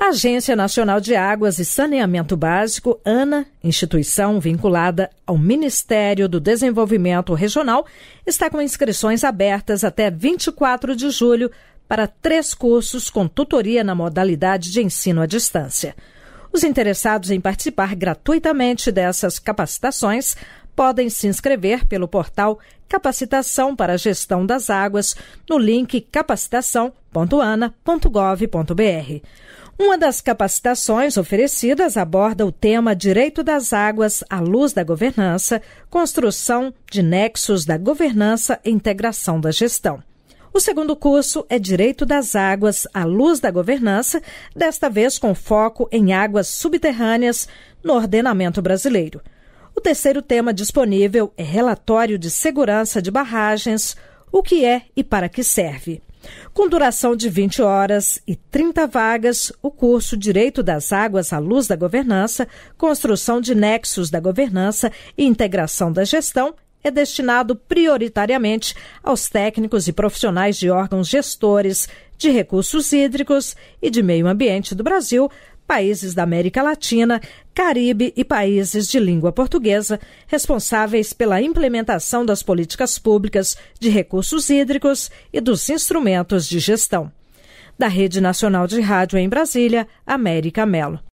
A Agência Nacional de Águas e Saneamento Básico, ANA, instituição vinculada ao Ministério do Desenvolvimento Regional, está com inscrições abertas até 24 de julho para três cursos com tutoria na modalidade de ensino à distância. Os interessados em participar gratuitamente dessas capacitações podem se inscrever pelo portal Capacitação para a Gestão das Águas no link capacitação.ana.gov.br. Uma das capacitações oferecidas aborda o tema Direito das Águas à luz da governança, construção de nexos da governança e integração da gestão. O segundo curso é Direito das Águas à Luz da Governança, desta vez com foco em águas subterrâneas no ordenamento brasileiro. O terceiro tema disponível é Relatório de Segurança de Barragens: o que é e para que serve. Com duração de 20 horas e 30 vagas, o curso Direito das Águas à Luz da Governança, Construção de Nexos da Governança e Integração da Gestão é destinado prioritariamente aos técnicos e profissionais de órgãos gestores de recursos hídricos e de meio ambiente do Brasil países da América Latina, Caribe e países de língua portuguesa, responsáveis pela implementação das políticas públicas de recursos hídricos e dos instrumentos de gestão. Da Rede Nacional de Rádio em Brasília, América Melo.